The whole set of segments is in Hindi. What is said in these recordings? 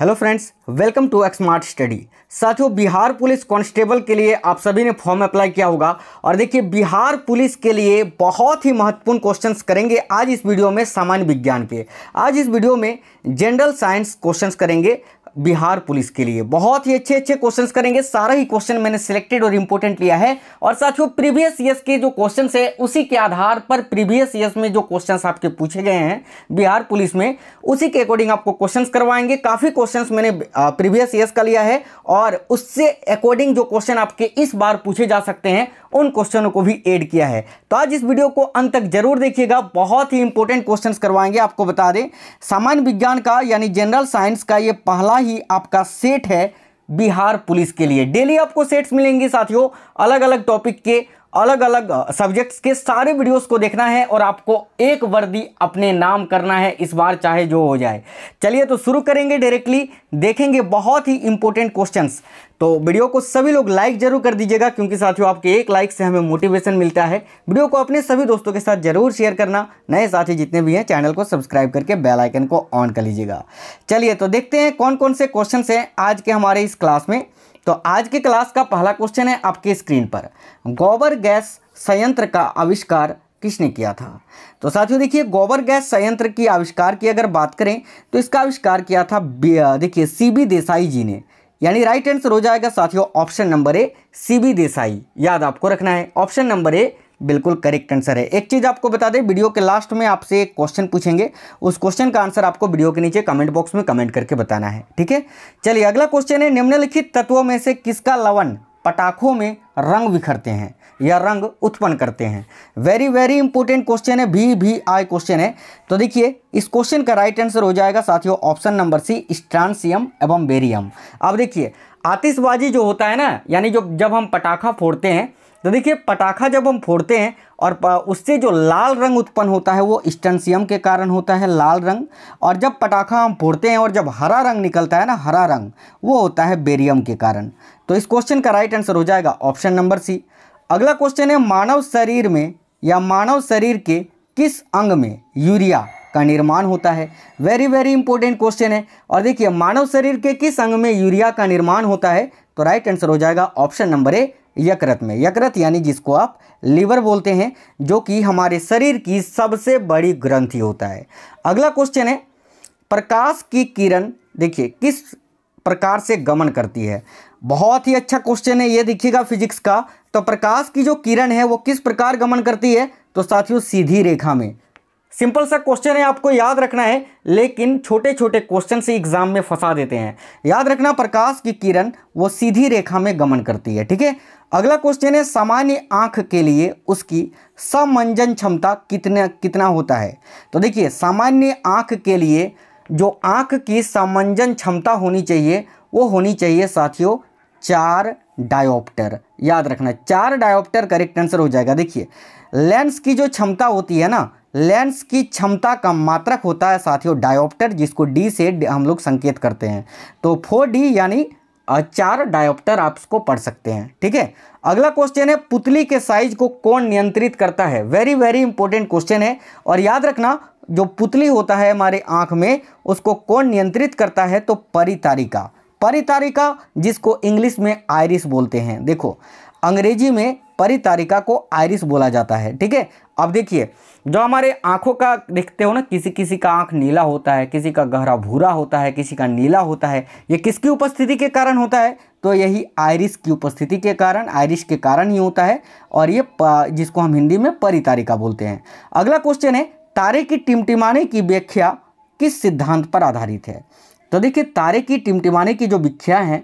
हेलो फ्रेंड्स वेलकम टू एक्समार्ट स्टडी साथियों बिहार पुलिस कांस्टेबल के लिए आप सभी ने फॉर्म अप्लाई किया होगा और देखिए बिहार पुलिस के लिए बहुत ही महत्वपूर्ण क्वेश्चंस करेंगे आज इस वीडियो में सामान्य विज्ञान के आज इस वीडियो में जनरल साइंस क्वेश्चंस करेंगे बिहार पुलिस के लिए बहुत ही अच्छे अच्छे क्वेश्चंस करेंगे सारा ही क्वेश्चन मैंने सिलेक्टेड और इंपोर्टेंट लिया है और साथियों प्रीवियस ईयर के जो क्वेश्चन है उसी के आधार पर प्रीवियस ईयर्स में जो क्वेश्चन आपके पूछे गए हैं बिहार पुलिस में उसी के अकॉर्डिंग आपको क्वेश्चन करवाएंगे काफ़ी क्वेश्चन मैंने प्रीवियस ईयर्स का लिया है और उससे अकॉर्डिंग जो क्वेश्चन आपके इस बार पूछे जा सकते हैं उन क्वेश्चनों को भी एड किया है तो आज इस वीडियो को अंत तक जरूर देखिएगा बहुत ही इंपॉर्टेंट क्वेश्चंस करवाएंगे आपको बता दें सामान्य विज्ञान का यानी जनरल साइंस का ये पहला ही आपका सेट है बिहार पुलिस के लिए डेली आपको सेट्स मिलेंगे साथियों अलग अलग टॉपिक के अलग अलग सब्जेक्ट्स के सारे वीडियोस को देखना है और आपको एक वर्दी अपने नाम करना है इस बार चाहे जो हो जाए चलिए तो शुरू करेंगे डायरेक्टली देखेंगे बहुत ही इंपॉर्टेंट क्वेश्चंस तो वीडियो को सभी लोग लाइक जरूर कर दीजिएगा क्योंकि साथियों आपके एक लाइक से हमें मोटिवेशन मिलता है वीडियो को अपने सभी दोस्तों के साथ जरूर शेयर करना नए साथी जितने भी हैं चैनल को सब्सक्राइब करके बेल आइकन को ऑन कर लीजिएगा चलिए तो देखते हैं कौन कौन से क्वेश्चन हैं आज के हमारे इस क्लास में तो आज के क्लास का पहला क्वेश्चन है आपके स्क्रीन पर गोबर गैस संयंत्र का आविष्कार किसने किया था तो साथियों देखिए गोबर गैस संयंत्र की आविष्कार की अगर बात करें तो इसका आविष्कार किया था देखिए सी बी देसाई जी ने यानी राइट आंसर हो जाएगा साथियों option number A C B Desai याद आपको रखना है ऑप्शन नंबर ए बिल्कुल करेक्ट आंसर है एक चीज़ आपको बता दें वीडियो के लास्ट में आपसे एक क्वेश्चन पूछेंगे उस क्वेश्चन का आंसर आपको वीडियो के नीचे कमेंट बॉक्स में कमेंट करके बताना है ठीक है चलिए अगला क्वेश्चन है निम्नलिखित तत्वों में से किसका लवन पटाखों में रंग बिखरते हैं या रंग उत्पन्न करते हैं वेरी वेरी इंपॉर्टेंट क्वेश्चन है भी भी आई क्वेश्चन है तो देखिए इस क्वेश्चन का राइट आंसर हो जाएगा साथियों ऑप्शन नंबर सी स्ट्रांसियम एवं बेरियम अब देखिए आतिशबाजी जो होता है ना यानी जो जब हम पटाखा फोड़ते हैं तो देखिए पटाखा जब हम फोड़ते हैं और उससे जो लाल रंग उत्पन्न होता है वो स्टनसियम के कारण होता है लाल रंग और जब पटाखा हम फोड़ते हैं और जब हरा रंग निकलता है ना हरा रंग वो होता है बेरियम के कारण तो इस क्वेश्चन का राइट आंसर हो जाएगा ऑप्शन नंबर सी अगला क्वेश्चन है मानव शरीर में या मानव शरीर के किस अंग में यूरिया का निर्माण होता है वेरी वेरी इंपॉर्टेंट क्वेश्चन है और देखिए मानव शरीर के किस अंग में यूरिया का निर्माण होता है तो राइट आंसर हो जाएगा ऑप्शन नंबर ए यकृत में यकृत यानी जिसको आप लीवर बोलते हैं जो कि हमारे शरीर की सबसे बड़ी ग्रंथि होता है अगला क्वेश्चन है प्रकाश की किरण देखिए किस प्रकार से गमन करती है बहुत ही अच्छा क्वेश्चन है ये देखिएगा फिजिक्स का तो प्रकाश की जो किरण है वो किस प्रकार गमन करती है तो साथियों सीधी रेखा में सिंपल सा क्वेश्चन है आपको याद रखना है लेकिन छोटे छोटे क्वेश्चन से एग्जाम में फंसा देते हैं याद रखना प्रकाश की किरण वो सीधी रेखा में गमन करती है ठीक है अगला क्वेश्चन है सामान्य आंख के लिए उसकी समंजन क्षमता कितना कितना होता है तो देखिए सामान्य आंख के लिए जो आंख की समंजन क्षमता होनी चाहिए वो होनी चाहिए साथियों चार डायोप्टर याद रखना चार डायोप्टर करेक्ट आंसर हो जाएगा देखिए लेंस की जो क्षमता होती है ना लेंस की क्षमता का मात्रक होता है साथियों डायोप्टर जिसको डी से हम लोग संकेत करते हैं तो फोर डी यानी चार डायोप्टर आप उसको पढ़ सकते हैं ठीक है अगला क्वेश्चन है पुतली के साइज को कौन नियंत्रित करता है वेरी वेरी इंपॉर्टेंट क्वेश्चन है और याद रखना जो पुतली होता है हमारे आंख में उसको कौन नियंत्रित करता है तो परितारिका परितारिका जिसको इंग्लिश में आयरिस बोलते हैं देखो अंग्रेजी में परितारिका को आयरिस बोला जाता है ठीक है अब देखिए जो हमारे आँखों का देखते हो ना किसी किसी का आँख नीला होता है किसी का गहरा भूरा होता है किसी का नीला होता है ये किसकी उपस्थिति के कारण होता है तो यही आयरिस की उपस्थिति के कारण आयरिस के कारण ही होता है और ये जिसको हम हिंदी में परितारिका बोलते हैं अगला क्वेश्चन है तारे की टिमटिमाने की व्याख्या किस सिद्धांत पर आधारित है तो देखिए तारे की टिमटिमाने की जो विख्या है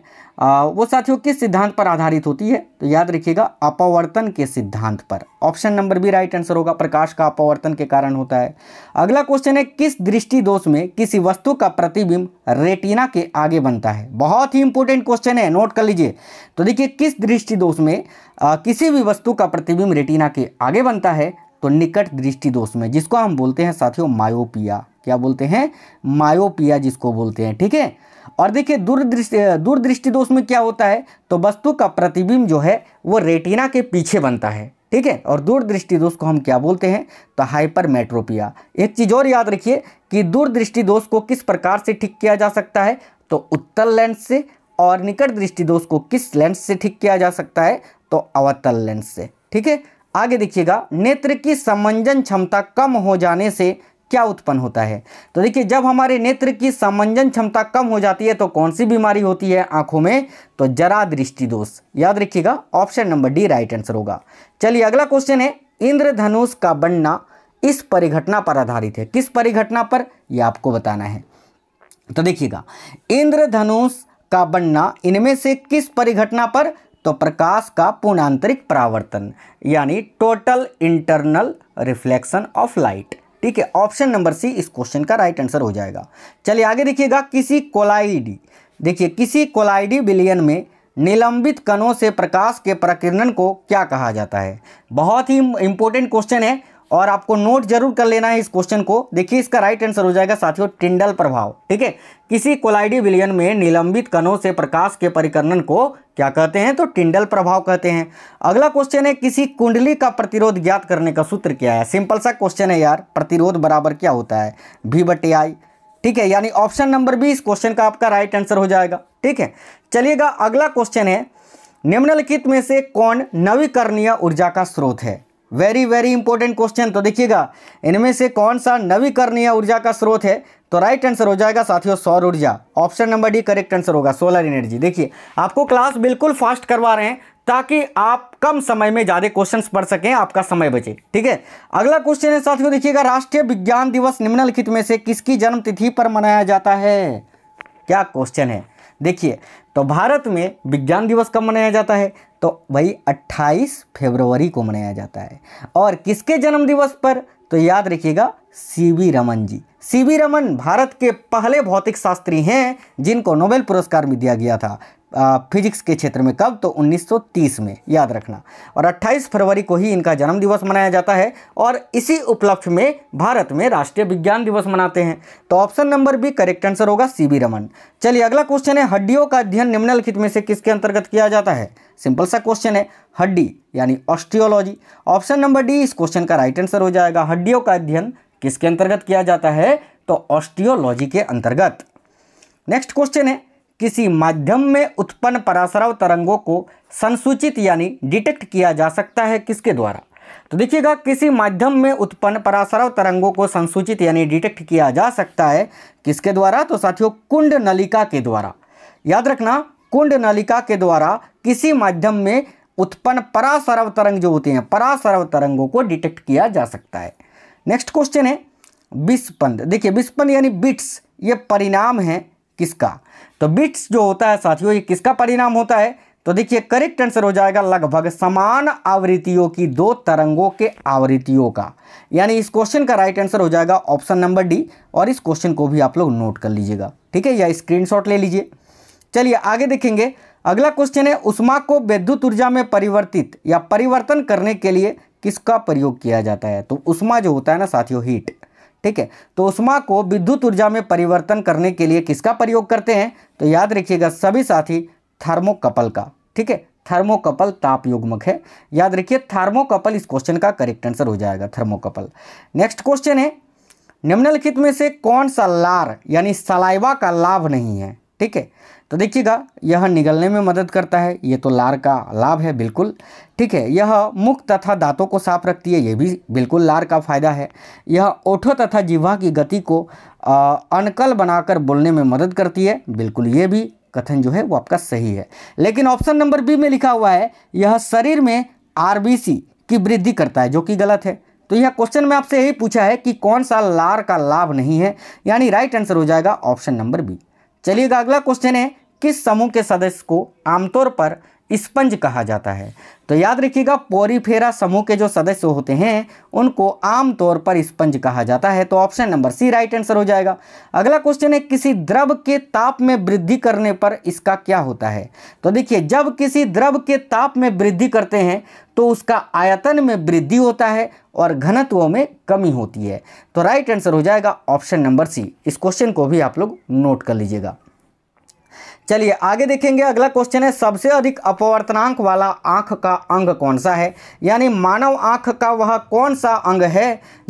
आ, वो साथियों किस सिद्धांत पर आधारित होती है तो याद रखिएगा अपवर्तन के सिद्धांत पर option number B right answer होगा प्रकाश का अपवर्तन के कारण होता है अगला क्वेश्चन है किस दृष्टि दोष में किसी वस्तु का प्रतिबिंब रेटिना के आगे बनता है बहुत ही इंपॉर्टेंट क्वेश्चन है नोट कर लीजिए तो देखिए किस दृष्टि दोष में आ, किसी भी वस्तु का प्रतिबिंब रेटिना के आगे बनता है तो निकट दृष्टि दोष में जिसको हम बोलते हैं साथियों मायोपिया क्या बोलते हैं मायोपिया जिसको बोलते हैं ठीक है और देखिए दूरदृष्टि दूरदृष्टि दोष में क्या होता है तो वस्तु का प्रतिबिंब जो है वो रेटिना के पीछे बनता है ठीक है और दूरदृष्टि दोष को हम क्या बोलते हैं तो हाइपरमेट्रोपिया एक चीज़ और याद रखिए कि दूरदृष्टि दोष को किस प्रकार से ठीक किया जा सकता है तो उत्तल लेंस से और निकट दृष्टि दोष को किस लेंस से ठीक किया जा सकता है तो अवतल लेंस से ठीक है आगे देखिएगा नेत्र की समंजन क्षमता कम हो जाने से क्या उत्पन्न होता है तो देखिए जब हमारे नेत्र की सामंजन क्षमता कम हो जाती है तो कौन सी बीमारी होती है आंखों में तो जरा दृष्टि दोष याद रखिएगा option number D right answer होगा चलिए अगला क्वेश्चन है इंद्रधनुष का बनना इस परिघटना पर आधारित है किस परिघटना पर यह आपको बताना है तो देखिएगा इंद्रधनुष का बनना इनमें से किस परिघटना पर तो प्रकाश का पूर्णांतरिक परावर्तन यानी total internal reflection of light ठीक है ऑप्शन नंबर सी इस क्वेश्चन का राइट आंसर हो जाएगा चलिए आगे देखिएगा किसी कोलाइडी देखिए किसी कोलाइडी बिलियन में निलंबित कणों से प्रकाश के प्रकीर्णन को क्या कहा जाता है बहुत ही इंपॉर्टेंट क्वेश्चन है और आपको नोट जरूर कर लेना है इस क्वेश्चन को देखिए इसका राइट आंसर हो जाएगा साथियों टिंडल प्रभाव ठीक है किसी कोलाइडी विलियन में निलंबित कणों से प्रकाश के परिकर्णन को क्या कहते हैं तो टिंडल प्रभाव कहते हैं अगला क्वेश्चन है किसी कुंडली का प्रतिरोध ज्ञात करने का सूत्र क्या है सिंपल सा क्वेश्चन है यार प्रतिरोध बराबर क्या होता है भी बटे आई ठीक है यानी ऑप्शन नंबर बी इस क्वेश्चन का आपका राइट आंसर हो जाएगा ठीक है चलिएगा अगला क्वेश्चन है निम्नलिखित में से कौन नवीकरणीय ऊर्जा का स्रोत है वेरी वेरी इंपॉर्टेंट क्वेश्चन तो देखिएगा इनमें से कौन सा नवीकरणीय ऊर्जा का स्रोत है तो राइट आंसर हो जाएगा साथियों सौर ऊर्जा option number D correct answer होगा सोलर एनर्जी देखिए आपको क्लास बिल्कुल फास्ट करवा रहे हैं ताकि आप कम समय में ज़्यादा क्वेश्चंस पढ़ सकें आपका समय बचे ठीक है अगला क्वेश्चन है साथियों देखिएगा राष्ट्रीय विज्ञान दिवस निम्नलिखित में से किसकी जन्मतिथि पर मनाया जाता है क्या क्वेश्चन है देखिए तो भारत में विज्ञान दिवस कब मनाया जाता है तो भाई 28 फरवरी को मनाया जाता है और किसके जन्म दिवस पर तो याद रखिएगा सीवी रमन जी सीवी रमन भारत के पहले भौतिक शास्त्री हैं जिनको नोबेल पुरस्कार भी दिया गया था फिजिक्स के क्षेत्र में कब तो 1930 में याद रखना और 28 फरवरी को ही इनका जन्म दिवस मनाया जाता है और इसी उपलक्ष्य में भारत में राष्ट्रीय विज्ञान दिवस मनाते हैं तो option number B correct answer होगा सी बी रमन चलिए अगला क्वेश्चन है हड्डियों का अध्ययन निम्नलिखित में से किसके अंतर्गत किया जाता है सिंपल सा क्वेश्चन है हड्डी यानी ऑस्ट्रियोलॉजी ऑप्शन नंबर डी इस क्वेश्चन का राइट आंसर हो जाएगा हड्डियों का अध्ययन किसके अंतर्गत किया जाता है तो ऑस्ट्रियोलॉजी के अंतर्गत नेक्स्ट क्वेश्चन है किसी माध्यम में उत्पन्न परासराव तरंगों को संसूचित यानी डिटेक्ट किया जा सकता है किसके द्वारा तो देखिएगा किसी माध्यम में उत्पन्न परासराव तरंगों को संसूचित यानी डिटेक्ट किया जा सकता है किसके द्वारा तो साथियों कुंड नलिका के द्वारा याद रखना कुंड नलिका के द्वारा किसी माध्यम में उत्पन्न परासरव तरंग जो होते हैं परासरव तरंगों को डिटेक्ट किया जा सकता है नेक्स्ट क्वेश्चन है विस्पंद देखिए विस्पंद यानी बिट्स ये परिणाम है किसका तो बिट्स जो होता है साथियों ये किसका परिणाम होता है तो देखिए करेक्ट आंसर हो जाएगा लगभग समान आवृत्तियों की दो तरंगों के आवृत्तियों का यानी इस क्वेश्चन का राइट आंसर हो जाएगा ऑप्शन नंबर डी और इस क्वेश्चन को भी आप लोग नोट कर लीजिएगा ठीक है या स्क्रीनशॉट ले लीजिए चलिए आगे देखेंगे अगला क्वेश्चन है उष्मा को विद्युत ऊर्जा में परिवर्तित या परिवर्तन करने के लिए किसका प्रयोग किया जाता है तो उष्मा जो होता है ना साथियों हीट ठीक है तो उष्मा को विद्युत ऊर्जा में परिवर्तन करने के लिए किसका प्रयोग करते हैं तो याद रखिएगा सभी साथी थर्मोकपल का ठीक है थर्मोकपल ताप युग्मक है याद रखिए थर्मोकपल इस क्वेश्चन का करेक्ट आंसर हो जाएगा थर्मोकपल नेक्स्ट क्वेश्चन है निम्नलिखित में से कौन सा लार यानी सलाइवा का लाभ नहीं है ठीक है तो देखिएगा यह निगलने में मदद करता है ये तो लार का लाभ है बिल्कुल ठीक है यह मुख तथा दांतों को साफ रखती है ये भी बिल्कुल लार का फायदा है यह ओठों तथा जिह्वा की गति को अनकल बनाकर बोलने में मदद करती है बिल्कुल ये भी कथन जो है वो आपका सही है लेकिन ऑप्शन नंबर बी में लिखा हुआ है यह शरीर में आर की वृद्धि करता है जो कि गलत है तो यह क्वेश्चन में आपसे यही पूछा है कि कौन सा लार का लाभ नहीं है यानी राइट आंसर हो जाएगा ऑप्शन नंबर बी चलिएगा अगला क्वेश्चन है किस समूह के सदस्य को आमतौर पर स्पंज कहा जाता है तो याद रखिएगा पोरीफेरा समूह के जो सदस्य होते हैं उनको आमतौर पर स्पंज कहा जाता है तो option number C right answer हो जाएगा अगला क्वेश्चन है किसी द्रव के ताप में वृद्धि करने पर इसका क्या होता है तो देखिए जब किसी द्रव के ताप में वृद्धि करते हैं तो उसका आयतन में वृद्धि होता है और घनत्व में कमी होती है तो राइट आंसर हो जाएगा ऑप्शन नंबर सी इस क्वेश्चन को भी आप लोग नोट कर लीजिएगा चलिए आगे देखेंगे अगला क्वेश्चन है सबसे अधिक अपवर्तनांक वाला आंख का अंग कौन सा है यानी मानव आंख का वह कौन सा अंग है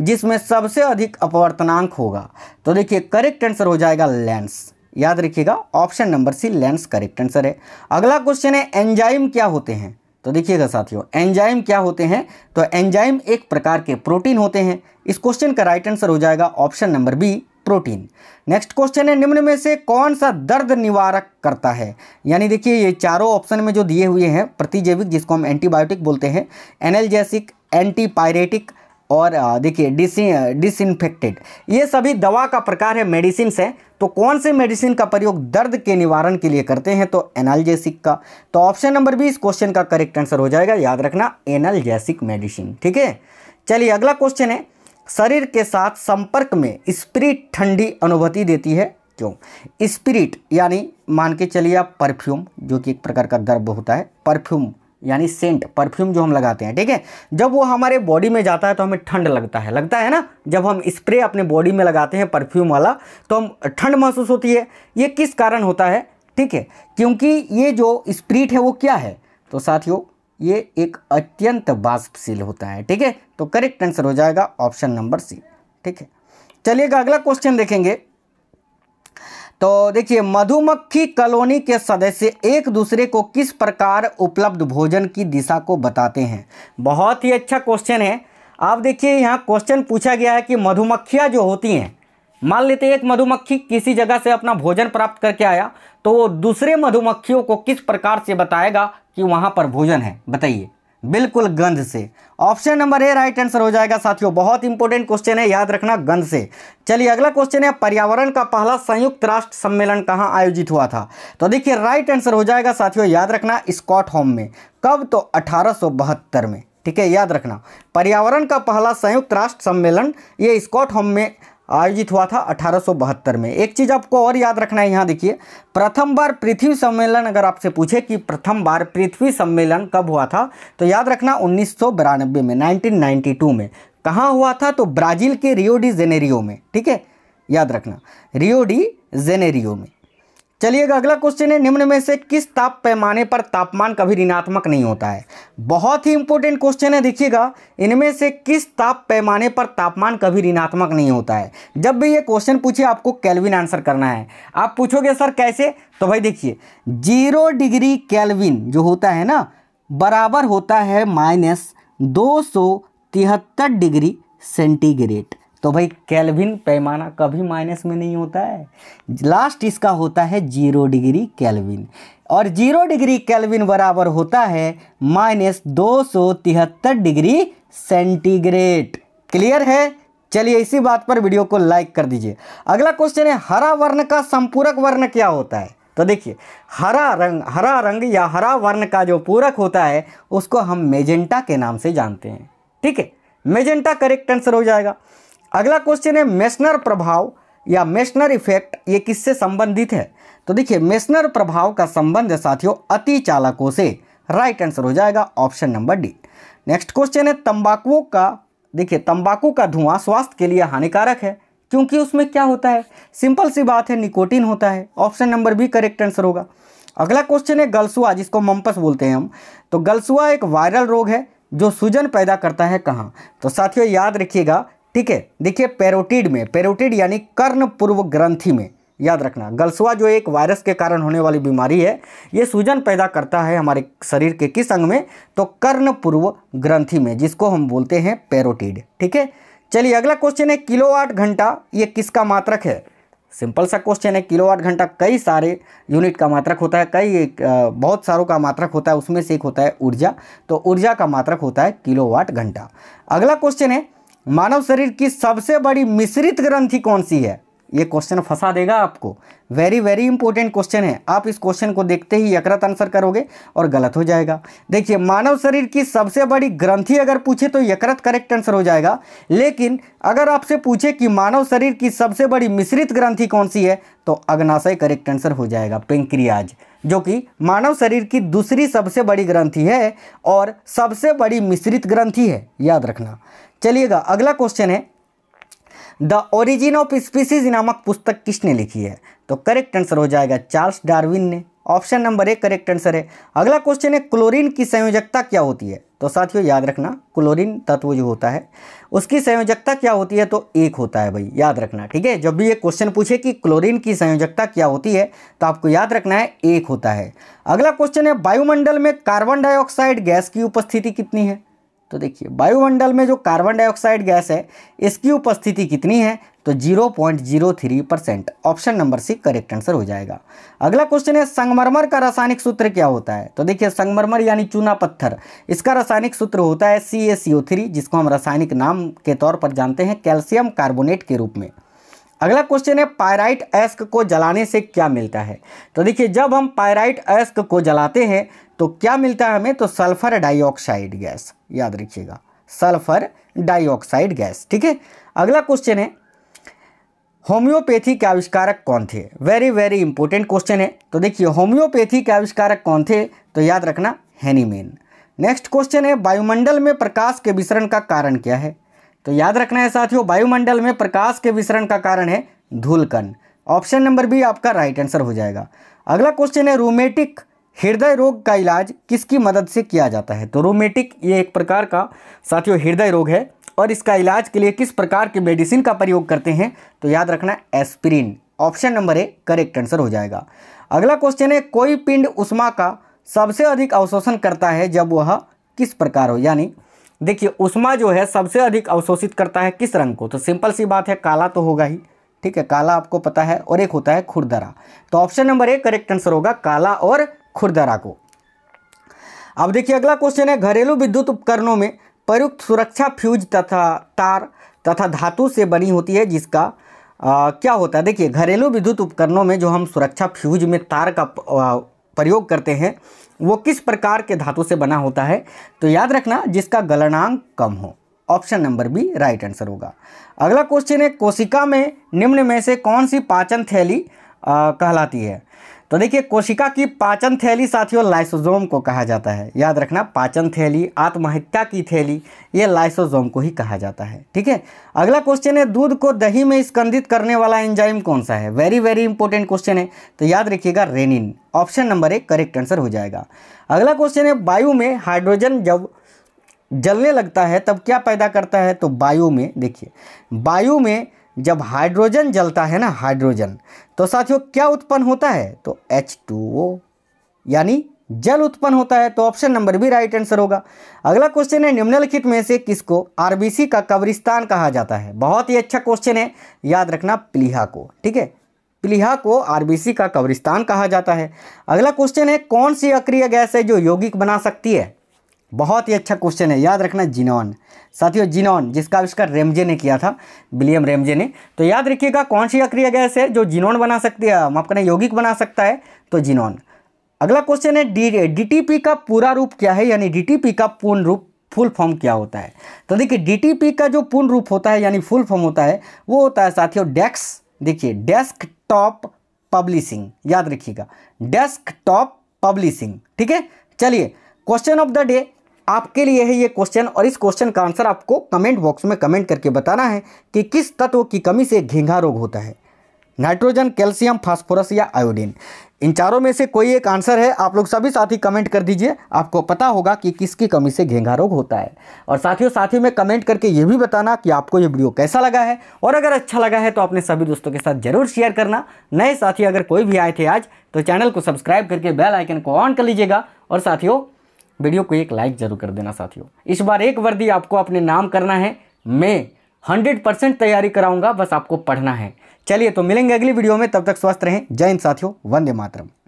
जिसमें सबसे अधिक अपवर्तनांक होगा तो देखिए करेक्ट आंसर हो जाएगा लेंस याद रखिएगा option number C lens correct answer है अगला क्वेश्चन है एंजाइम क्या होते हैं तो देखिएगा साथियों एंजाइम क्या होते हैं तो एंजाइम एक प्रकार के प्रोटीन होते हैं इस क्वेश्चन का राइट आंसर हो जाएगा option number B protein next question है निम्न में से कौन सा दर्द निवारक करता है यानी देखिए ये चारों ऑप्शन में जो दिए हुए हैं प्रतिजैविक जिसको हम एंटीबायोटिक बोलते हैं एनर्जेसिक एंटीपायरेटिक और देखिए डिस डिसइनफेक्टेड ये सभी दवा का प्रकार है मेडिसिन है तो कौन से मेडिसिन का प्रयोग दर्द के निवारण के लिए करते हैं तो एनाल्जेसिक का तो ऑप्शन नंबर बी इस क्वेश्चन का करेक्ट आंसर हो जाएगा याद रखना एनाल्जेसिक मेडिसिन ठीक है चलिए अगला क्वेश्चन है शरीर के साथ संपर्क में स्प्रिट ठंडी अनुभूति देती है क्यों स्प्रिट यानी मान के चलिए आप परफ्यूम जो कि एक प्रकार का द्रव्य होता है परफ्यूम यानी सेंट परफ्यूम जो हम लगाते हैं ठीक है जब वो हमारे बॉडी में जाता है तो हमें ठंड लगता है लगता है ना जब हम स्प्रे अपने बॉडी में लगाते हैं परफ्यूम वाला तो हम ठंड महसूस होती है ये किस कारण होता है ठीक है क्योंकि ये जो स्प्रिट है वो क्या है तो साथियों ये एक अत्यंत बाष्पशील होता है ठीक है तो करेक्ट आंसर हो जाएगा ऑप्शन नंबर सी ठीक है चलिएगा अगला क्वेश्चन देखेंगे तो देखिए मधुमक्खी कॉलोनी के सदस्य एक दूसरे को किस प्रकार उपलब्ध भोजन की दिशा को बताते हैं बहुत ही अच्छा क्वेश्चन है आप देखिए यहाँ क्वेश्चन पूछा गया है कि मधुमक्खियाँ जो होती हैं मान लेते एक मधुमक्खी किसी जगह से अपना भोजन प्राप्त करके आया तो वो दूसरे मधुमक्खियों को किस प्रकार से बताएगा कि वहाँ पर भोजन है बताइए बिल्कुल गंध से option number A right answer हो जाएगा साथियों बहुत इंपॉर्टेंट क्वेश्चन है याद रखना गंध से चलिए अगला क्वेश्चन है पर्यावरण का पहला संयुक्त राष्ट्र सम्मेलन कहाँ आयोजित हुआ था तो देखिए राइट आंसर हो जाएगा साथियों याद रखना स्कॉट होम में कब तो अठारह में ठीक है याद रखना पर्यावरण का पहला संयुक्त राष्ट्र सम्मेलन ये स्कॉट होम में आयोजित हुआ था अठारह में एक चीज़ आपको और याद रखना है यहाँ देखिए प्रथम बार पृथ्वी सम्मेलन अगर आपसे पूछे कि प्रथम बार पृथ्वी सम्मेलन कब हुआ था तो याद रखना उन्नीस में 1992 में कहाँ हुआ था तो ब्राज़ील के रियो डी जेनेरियो में ठीक है याद रखना रियो डी जेनेरियो में चलिए अगला क्वेश्चन है निम्न में से किस ताप पैमाने पर तापमान कभी ऋणात्मक नहीं होता है बहुत ही इंपॉर्टेंट क्वेश्चन है देखिएगा इनमें से किस ताप पैमाने पर तापमान कभी ऋणात्मक नहीं होता है जब भी ये क्वेश्चन पूछे आपको कैलविन आंसर करना है आप पूछोगे सर कैसे तो भाई देखिए जीरो डिग्री कैलविन जो होता है ना बराबर होता है माइनस दो सौ तिहत्तर डिग्री सेंटीग्रेड तो भाई कैलविन पैमाना कभी माइनस में नहीं होता है लास्ट इसका होता है जीरो डिग्री कैलविन और जीरो डिग्री कैलविन बराबर होता है माइनस दो सौ तिहत्तर डिग्री सेंटीग्रेड क्लियर है चलिए इसी बात पर वीडियो को लाइक कर दीजिए अगला क्वेश्चन है हरा वर्ण का संपूरक वर्ण क्या होता है तो देखिए हरा रंग हरा रंग या हरा वर्ण का जो पूरक होता है उसको हम मेजेंटा के नाम से जानते हैं ठीक है मेजेंटा करेक्ट आंसर हो जाएगा अगला क्वेश्चन है मेसनर प्रभाव या मेसनर इफेक्ट ये किससे संबंधित है तो देखिए मेसनर प्रभाव का संबंध साथियों अति चालकों से राइट आंसर हो जाएगा option number D next question है तंबाकुओं का देखिए तंबाकू का धुआं स्वास्थ्य के लिए हानिकारक है क्योंकि उसमें क्या होता है सिंपल सी बात है निकोटिन होता है option number B correct answer होगा अगला क्वेश्चन है गलसुआ जिसको मम्पस बोलते हैं हम तो गलसुआ एक वायरल रोग है जो सूजन पैदा करता है कहाँ तो साथियों याद रखिएगा ठीक है देखिए पेरोटिड में पेरोटिड यानी कर्ण पूर्व ग्रंथि में याद रखना गलसुआ जो एक वायरस के कारण होने वाली बीमारी है ये सूजन पैदा करता है हमारे शरीर के किस अंग में तो कर्ण पूर्व ग्रंथि में जिसको हम बोलते हैं पेरोटिड ठीक है चलिए अगला क्वेश्चन है किलोवाट घंटा ये किसका मात्रक है सिंपल सा क्वेश्चन है किलोवाट घंटा कई सारे यूनिट का मात्रक होता है कई एक बहुत सारों का मात्रक होता है उसमें से एक होता है ऊर्जा तो ऊर्जा का मात्रक होता है किलोवाट घंटा अगला क्वेश्चन है मानव शरीर की सबसे बड़ी मिश्रित ग्रंथि कौन सी है ये क्वेश्चन फंसा देगा आपको वेरी वेरी इंपॉर्टेंट क्वेश्चन है आप इस क्वेश्चन को देखते ही यकृत आंसर करोगे और गलत हो जाएगा देखिए मानव शरीर की सबसे बड़ी ग्रंथि अगर पूछे तो यकृत करेक्ट आंसर हो जाएगा लेकिन अगर आपसे पूछे कि मानव शरीर की सबसे बड़ी मिश्रित ग्रंथि कौन सी है तो अग्नाशय करेक्ट आंसर हो जाएगा पेंक्रियाज जो कि मानव शरीर की दूसरी सबसे बड़ी ग्रंथि है और सबसे बड़ी मिश्रित ग्रंथि है याद रखना चलिएगा अगला क्वेश्चन है द ओरिजिन ऑफ स्पीसीज नामक पुस्तक किसने लिखी है तो करेक्ट आंसर हो जाएगा चार्ल्स डार्विन ने option number A correct answer है अगला क्वेश्चन है क्लोरीन की संयोजकता क्या होती है तो साथियों याद रखना क्लोरीन तत्व जो होता है उसकी संयोजकता क्या होती है तो एक होता है भाई याद रखना ठीक है जब भी ये क्वेश्चन पूछे कि क्लोरीन की संयोजकता क्या होती है तो आपको याद रखना है एक होता है अगला क्वेश्चन है वायुमंडल में कार्बन डाइऑक्साइड गैस की उपस्थिति कितनी है तो देखिए वायुमंडल में जो कार्बन डाइऑक्साइड गैस है इसकी उपस्थिति कितनी है तो 0.03 percent option number C correct answer हो जाएगा अगला क्वेश्चन है संगमरमर का रासायनिक सूत्र क्या होता है तो देखिए संगमरमर यानी चूना पत्थर इसका रासायनिक सूत्र होता है सी थ्री जिसको हम रासायनिक नाम के तौर पर जानते हैं कैल्शियम कार्बोनेट के रूप में अगला क्वेश्चन है पायराइट एस्क को जलाने से क्या मिलता है तो देखिए जब हम पायराइट एस्क को जलाते हैं तो क्या मिलता है हमें तो सल्फर डाइऑक्साइड गैस याद रखिएगा सल्फर डाइऑक्साइड गैस ठीक है अगला क्वेश्चन है होम्योपैथी के आविष्कारक कौन थे वेरी वेरी इंपॉर्टेंट क्वेश्चन है तो देखिए होम्योपैथी के आविष्कारक कौन थे तो याद रखना हैनीमेन नेक्स्ट क्वेश्चन है वायुमंडल में प्रकाश के विसरण का कारण क्या है तो याद रखना है साथियों वायुमंडल में प्रकाश के विसरण का कारण है धूलकन ऑप्शन नंबर बी आपका राइट आंसर हो जाएगा अगला क्वेश्चन है रोमेटिक हृदय रोग का इलाज किसकी मदद से किया जाता है तो रोमेटिक ये एक प्रकार का साथियों हृदय रोग है और इसका इलाज के लिए किस प्रकार के मेडिसिन का प्रयोग करते हैं तो याद रखना aspirin option number A correct answer हो जाएगा अगला क्वेश्चन है कोई पिंड उष्मा का सबसे अधिक अवशोषण करता है जब वह किस प्रकार हो यानी देखिए उष्मा जो है सबसे अधिक अवशोषित करता है किस रंग को तो सिंपल सी बात है काला तो होगा ही ठीक है काला आपको पता है और एक होता है खुरदरा तो option number A correct answer होगा काला और खुरदरा को अब देखिए अगला क्वेश्चन है घरेलू विद्युत उपकरणों में प्रयुक्त सुरक्षा फ्यूज तथा तार तथा धातु से बनी होती है जिसका आ, क्या होता है देखिए घरेलू विद्युत उपकरणों में जो हम सुरक्षा फ्यूज में तार का प्रयोग करते हैं वो किस प्रकार के धातु से बना होता है तो याद रखना जिसका गलनांक कम हो option number B right answer होगा अगला क्वेश्चन है कोशिका में निम्न में से कौन सी पाचन थैली कहलाती है तो देखिए कोशिका की पाचन थैली साथियों लाइसोजोम को कहा जाता है याद रखना पाचन थैली आत्महत्या की थैली ये लाइसोजोम को ही कहा जाता है ठीक है अगला क्वेश्चन है दूध को दही में स्कंदित करने वाला एंजाइम कौन सा है वेरी वेरी इंपॉर्टेंट क्वेश्चन है तो याद रखिएगा रेनिन ऑप्शन नंबर एक करेक्ट आंसर हो जाएगा अगला क्वेश्चन है वायु में हाइड्रोजन जब जलने लगता है तब क्या पैदा करता है तो वायु में देखिए वायु में जब हाइड्रोजन जलता है ना हाइड्रोजन तो साथियों क्या उत्पन्न होता है तो एच यानी जल उत्पन्न होता है तो option number B right answer होगा अगला क्वेश्चन है निम्नलिखित में से किसको आरबीसी का कब्रिस्तान कहा जाता है बहुत ही अच्छा क्वेश्चन है याद रखना प्लीहा को ठीक है प्लीहा को आरबीसी का कब्रिस्तान कहा जाता है अगला क्वेश्चन है कौन सी अक्रिय गैस है जो यौगिक बना सकती है बहुत ही अच्छा क्वेश्चन है याद रखना जिनॉन साथियों जिनॉन जिसका आविष्कार रेमजे ने किया था विलियम रेमजे ने तो याद रखिएगा कौन सी अक्रिय गैस है जो जिनॉन बना सकती है माफ करें यौगिक बना सकता है तो जिनॉन अगला क्वेश्चन है डी डीटीपी का पूरा रूप क्या है यानी डीटीपी का पूर्ण रूप फुल फॉर्म क्या होता है तो देखिए डीटीपी का जो पूर्ण रूप होता है यानी फुल फॉर्म होता है वो होता है साथियों डेस्क देखिए डेस्क टॉप पब्लिशिंग याद रखिएगा डेस्क टॉप पब्लिशिंग ठीक है चलिए क्वेश्चन ऑफ द डे आपके लिए है ये क्वेश्चन और इस क्वेश्चन का आंसर आपको कमेंट बॉक्स में कमेंट करके बताना है कि किस तत्व की कमी से घेंघा रोग होता है नाइट्रोजन कैल्शियम फास्फोरस या आयोडीन इन चारों में से कोई एक आंसर है आप लोग सभी साथी कमेंट कर दीजिए आपको पता होगा कि किसकी कमी से घेंगा रोग होता है और साथियों साथी में कमेंट करके ये भी बताना कि आपको ये वीडियो कैसा लगा है और अगर अच्छा लगा है तो अपने सभी दोस्तों के साथ जरूर शेयर करना नए साथी अगर कोई भी आए थे आज तो चैनल को सब्सक्राइब करके बेल आइकन को ऑन कर लीजिएगा और साथियों वीडियो को एक लाइक जरूर कर देना साथियों इस बार एक वर्दी आपको अपने नाम करना है मैं हंड्रेड परसेंट तैयारी कराऊंगा बस आपको पढ़ना है चलिए तो मिलेंगे अगली वीडियो में तब तक स्वस्थ रहें जय हिंद साथियों वंदे मातरम